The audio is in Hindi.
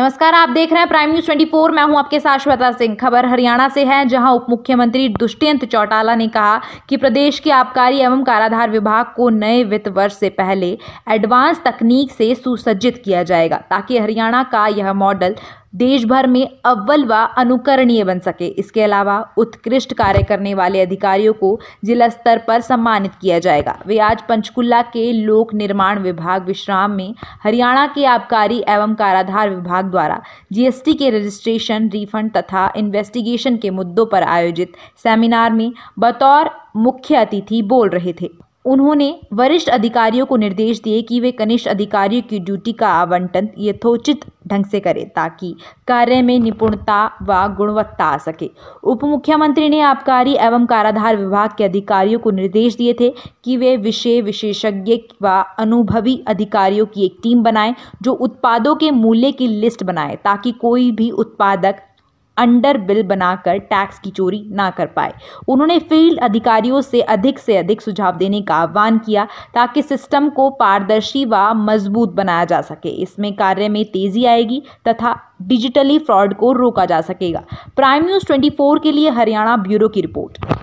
नमस्कार आप देख रहे हैं प्राइम न्यूज 24 मैं हूं आपके साथ श्वेता सिंह खबर हरियाणा से है जहां उप मुख्यमंत्री दुष्यंत चौटाला ने कहा कि प्रदेश के आबकारी एवं काराधार विभाग को नए वित्त वर्ष से पहले एडवांस तकनीक से सुसज्जित किया जाएगा ताकि हरियाणा का यह मॉडल देश भर में अव्वल व अनुकरणीय बन सके इसके अलावा उत्कृष्ट कार्य करने वाले अधिकारियों को जिला स्तर पर सम्मानित किया जाएगा वे आज पंचकुला के लोक निर्माण विभाग विश्राम में हरियाणा के आबकारी एवं काराधार विभाग द्वारा जीएसटी के रजिस्ट्रेशन रिफंड तथा इन्वेस्टिगेशन के मुद्दों पर आयोजित सेमिनार में बतौर मुख्य अतिथि बोल रहे थे उन्होंने वरिष्ठ अधिकारियों को निर्देश दिए कि वे कनिष्ठ अधिकारियों की ड्यूटी का आवंटन यथोचित ढंग से करें ताकि कार्य में निपुणता व गुणवत्ता आ सके उप मुख्यमंत्री ने आबकारी एवं काराधार विभाग के अधिकारियों को निर्देश दिए थे कि वे विषय विशेषज्ञ व अनुभवी अधिकारियों की एक टीम बनाएं जो उत्पादों के मूल्य की लिस्ट बनाए ताकि कोई भी उत्पादक अंडर बिल बनाकर टैक्स की चोरी ना कर पाए उन्होंने फील्ड अधिकारियों से अधिक से अधिक सुझाव देने का आह्वान किया ताकि सिस्टम को पारदर्शी व मजबूत बनाया जा सके इसमें कार्य में तेजी आएगी तथा डिजिटली फ्रॉड को रोका जा सकेगा प्राइम न्यूज़ ट्वेंटी के लिए हरियाणा ब्यूरो की रिपोर्ट